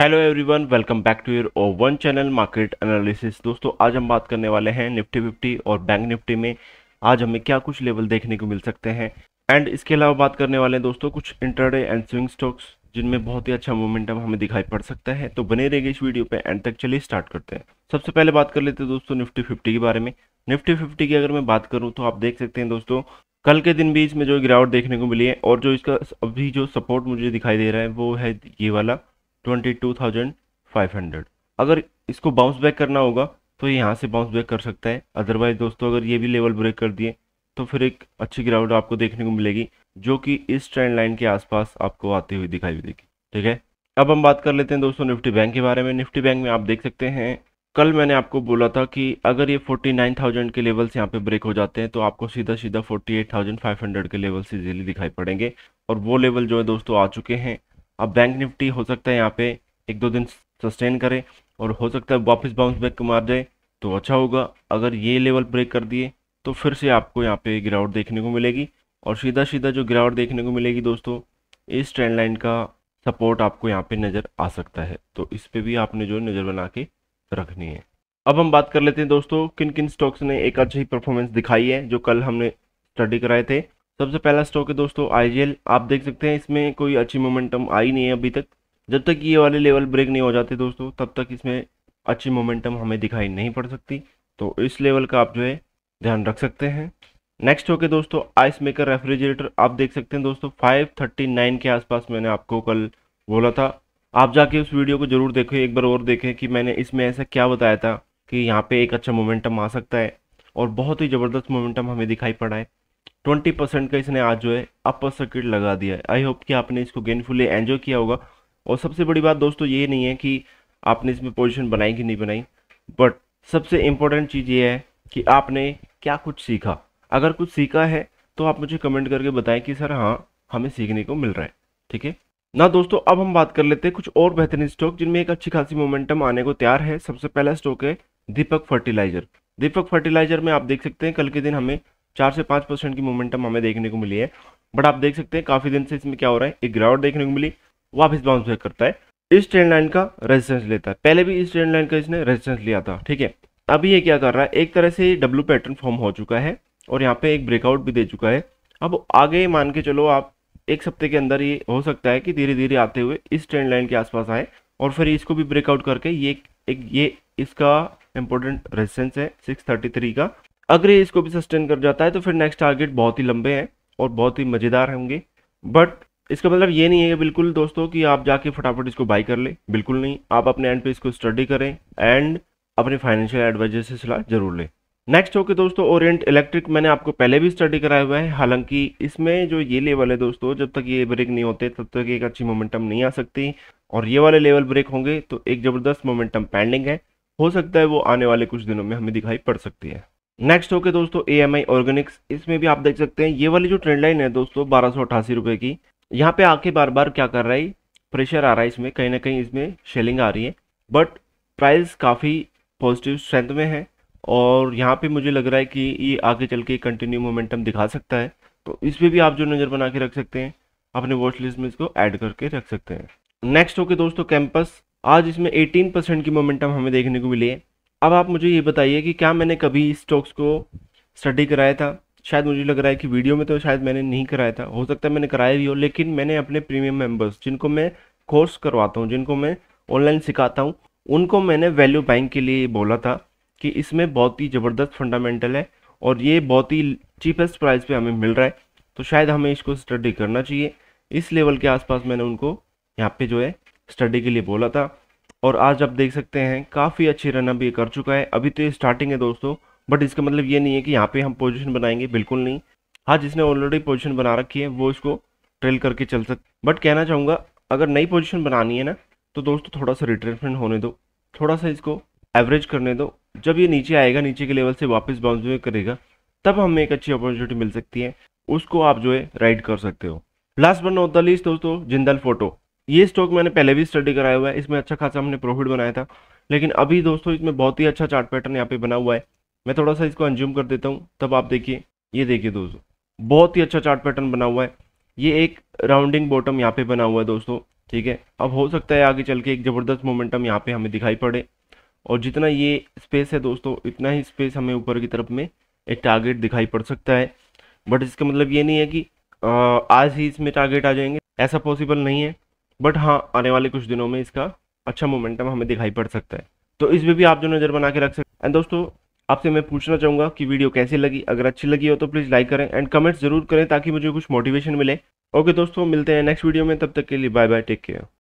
hello everyone welcome back to your और one channel market analysis दोस्तों आज हम बात करने वाले हैं निफ्टी फिफ्टी और बैंक निफ्टी में आज हमें क्या कुछ लेवल देखने को मिल सकते हैं एंड इसके अलावा बात करने वाले हैं दोस्तों कुछ इंटरडे एंड स्विंग स्टॉक्स जिनमें बहुत ही अच्छा मोमेंटम हमें दिखाई पड़ सकता है तो बने रहेगी इस वीडियो पे एंड तक चलिए स्टार्ट करते हैं सबसे पहले बात कर लेते हैं दोस्तों निफ्टी फिफ्टी के बारे में निफ्टी फिफ्टी की अगर मैं बात करूँ तो आप देख सकते हैं दोस्तों कल के दिन भी इसमें जो गिरावट देखने को मिली है और जो इसका अभी जो सपोर्ट मुझे दिखाई दे रहा है वो है ये वाला twenty two thousand five hundred अगर इसको बाउंस बैक करना होगा तो ये यहाँ से बाउंस बैक कर सकता है अदरवाइज दोस्तों अगर ये भी लेवल ब्रेक कर दिए तो फिर एक अच्छी गिरावट आपको देखने को मिलेगी जो कि इस ट्रेंड लाइन के आसपास आपको आती हुई दिखाई देगी ठीक है अब हम बात कर लेते हैं दोस्तों निफ्टी बैंक के बारे में निफ्टी बैंक में आप देख सकते हैं कल मैंने आपको बोला था कि अगर ये 49,000 के लेवल्स यहाँ पे ब्रेक हो जाते हैं तो आपको सीधा सीधा 48,500 के लेवल्स इजीली दिखाई पड़ेंगे और वो लेवल जो है दोस्तों आ चुके हैं अब बैंक निफ्टी हो सकता है यहाँ पे एक दो दिन सस्टेन करे और हो सकता है वापस बाउंस बैक मार जाए तो अच्छा होगा अगर ये लेवल ब्रेक कर दिए तो फिर से आपको यहाँ पे गिरावट देखने को मिलेगी और सीधा सीधा जो गिरावट देखने को मिलेगी दोस्तों इस ट्रेंड लाइन का सपोर्ट आपको यहाँ पे नज़र आ सकता है तो इस पर भी आपने जो नज़र बना के रखनी है अब हम बात कर लेते हैं दोस्तों किन किन स्टॉक्स ने एक अच्छी परफॉर्मेंस दिखाई है जो कल हमने स्टडी कराए थे सबसे पहला स्टॉक है दोस्तों आई आप देख सकते हैं इसमें कोई अच्छी मोमेंटम आई नहीं है अभी तक जब तक ये वाले लेवल ब्रेक नहीं हो जाते दोस्तों तब तक इसमें अच्छी मोमेंटम हमें दिखाई नहीं पड़ सकती तो इस लेवल का आप जो है ध्यान रख सकते हैं नेक्स्ट होके दोस्तों आइस मेकर रेफ्रिजरेटर आप देख सकते हैं दोस्तों 539 के आसपास मैंने आपको कल बोला था आप जाके उस वीडियो को जरूर देखें एक बार और देखें कि मैंने इसमें ऐसा क्या बताया था कि यहाँ पे एक अच्छा मोमेंटम आ सकता है और बहुत ही ज़बरदस्त मोमेंटम हमें दिखाई पड़ा है ट्वेंटी परसेंट का इसने आज जो है अपर सर्किट लगा दिया है आई होप कि आपने इसको गेनफुली एंजॉय किया होगा और सबसे बड़ी बात दोस्तों ये नहीं है कि आपने इसमें पोजिशन बनाई कि नहीं बनाई बट सबसे इम्पोर्टेंट चीज़ ये है कि आपने क्या कुछ सीखा अगर कुछ सीखा है तो आप मुझे कमेंट करके बताएं कि सर हाँ हमें सीखने को मिल रहा है ठीक है ना दोस्तों अब हम बात कर लेते हैं कुछ और बेहतरीन स्टॉक जिनमें एक अच्छी खासी मोमेंटम आने को तैयार है सबसे पहला स्टॉक है दीपक फर्टिलाइजर दीपक फर्टिलाइजर में आप देख सकते हैं कल के दिन हमें चार से पाँच परसेंट की मोमेंटम हमें देखने को मिली है बट आप देख सकते हैं काफ़ी दिन से इसमें क्या हो रहा है एक गिरावट देखने को मिली वापस बाउंस बैक करता है इस ट्रेंड लाइन का रेजिस्टेंस लेता है पहले भी इस ट्रेंड लाइन का इसने रेजिस्टेंस लिया था ठीक है अभी ये क्या कर रहा है एक तरह से डब्ल्यू पैटर्न फॉर्म हो चुका है और यहाँ पे एक ब्रेकआउट भी दे चुका है अब आगे मान के चलो आप एक सप्ते के अंदर ये हो सकता है कि धीरे धीरे आते हुए इस ट्रेंड लाइन के आसपास आए और फिर इसको भी ब्रेकआउट करके ये एक ये इसका इम्पोर्टेंट रेजिस्टेंस है 633 का अगर ये इसको भी सस्टेन कर जाता है तो फिर नेक्स्ट टारगेट बहुत ही लंबे हैं और बहुत ही मज़ेदार होंगे बट इसका मतलब ये नहीं है बिल्कुल दोस्तों कि आप जाके फटाफट इसको बाई कर ले बिल्कुल नहीं आप अपने एंड पे इसको स्टडी करें एंड अपने फाइनेंशियल एडवाइजर से सलाह जरूर लें नेक्स्ट होके दोस्तों ओरियंट इलेक्ट्रिक मैंने आपको पहले भी स्टडी कराया हुआ है हालांकि इसमें जो ये लेवल है दोस्तों जब तक ये ब्रेक नहीं होते तब तक एक अच्छी मोमेंटम नहीं आ सकती और ये वाले लेवल ब्रेक होंगे तो एक ज़बरदस्त मोमेंटम पेंडिंग है हो सकता है वो आने वाले कुछ दिनों में हमें दिखाई पड़ सकती है नेक्स्ट होके दोस्तों ए एम आई ऑर्गेनिक्स इसमें भी आप देख सकते हैं ये वाली जो ट्रेंड लाइन है दोस्तों बारह सौ अट्ठासी रुपये की यहाँ पे आके बार बार क्या कर रहा है प्रेशर आ रहा है इसमें कहीं ना कहीं इसमें शेलिंग आ रही है बट प्राइस काफ़ी पॉजिटिव स्ट्रेंथ में है और यहाँ पे मुझे लग रहा है कि ये आगे चल के कंटिन्यू मोमेंटम दिखा सकता है तो इस पर भी आप जो नज़र बना के रख सकते हैं अपने वॉच लिस्ट में इसको ऐड करके रख सकते हैं नेक्स्ट होके दोस्तों कैंपस आज इसमें 18 परसेंट की मोमेंटम हमें देखने को मिली है अब आप मुझे ये बताइए कि क्या मैंने कभी स्टॉक्स को स्टडी कराया था शायद मुझे लग रहा है कि वीडियो में तो शायद मैंने नहीं कराया था हो सकता है मैंने कराया भी हो लेकिन मैंने अपने प्रीमियम मेंबर्स जिनको मैं कोर्स करवाता हूँ जिनको मैं ऑनलाइन सिखाता हूँ उनको मैंने वैल्यू बैंक के लिए बोला था कि इसमें बहुत ही ज़बरदस्त फंडामेंटल है और ये बहुत ही चीपेस्ट प्राइस पर हमें मिल रहा है तो शायद हमें इसको स्टडी करना चाहिए इस लेवल के आसपास मैंने उनको यहाँ पर जो है स्टडी के लिए बोला था और आज आप देख सकते हैं काफ़ी अच्छी रनअप ये कर चुका है अभी तो ये स्टार्टिंग है दोस्तों बट इसका मतलब ये नहीं है कि यहाँ पे हम पोजीशन बनाएंगे बिल्कुल नहीं हाँ जिसने ऑलरेडी पोजीशन बना रखी है वो इसको ट्रेल करके चल सकते बट कहना चाहूँगा अगर नई पोजिशन बनानी है ना तो दोस्तों थोड़ा सा रिट्रेसमेंट होने दो थोड़ा सा इसको एवरेज करने दो जब ये नीचे आएगा नीचे के लेवल से वापस बाउंस बैक करेगा तब हमें एक अच्छी अपॉर्चुनिटी मिल सकती है उसको आप जो है राइड कर सकते हो last but not the least दोस्तों जिंदल फोटो ये स्टॉक मैंने पहले भी स्टडी कराया हुआ है इसमें अच्छा खासा हमने प्रॉफिट बनाया था लेकिन अभी दोस्तों इसमें बहुत ही अच्छा चार्ट पैटर्न यहाँ पे बना हुआ है मैं थोड़ा सा इसको अंज्यूम कर देता हूँ तब आप देखिए ये देखिए दोस्तों बहुत ही अच्छा चार्ट पैटर्न बना हुआ है ये एक राउंडिंग बॉटम यहाँ पे बना हुआ है दोस्तों ठीक है अब हो सकता है आगे चल के एक ज़बरदस्त मोमेंटम यहाँ पे हमें दिखाई पड़े और जितना ये स्पेस है दोस्तों इतना ही स्पेस हमें ऊपर की तरफ में एक टारगेट दिखाई पड़ सकता है बट इसका मतलब ये नहीं है कि आज ही इसमें टारगेट आ जाएंगे ऐसा पॉसिबल नहीं है बट हाँ आने वाले कुछ दिनों में इसका अच्छा मोमेंटम हमें दिखाई पड़ सकता है तो इस पर भी आप जो नज़र बना के रख सकते हैं एंड दोस्तों आपसे मैं पूछना चाहूँगा कि वीडियो कैसी लगी अगर अच्छी लगी हो तो प्लीज़ लाइक करें एंड कमेंट्स जरूर करें ताकि मुझे कुछ मोटिवेशन मिले ओके दोस्तों मिलते हैं नेक्स्ट वीडियो में तब तक के लिए बाय बाय टेक केयर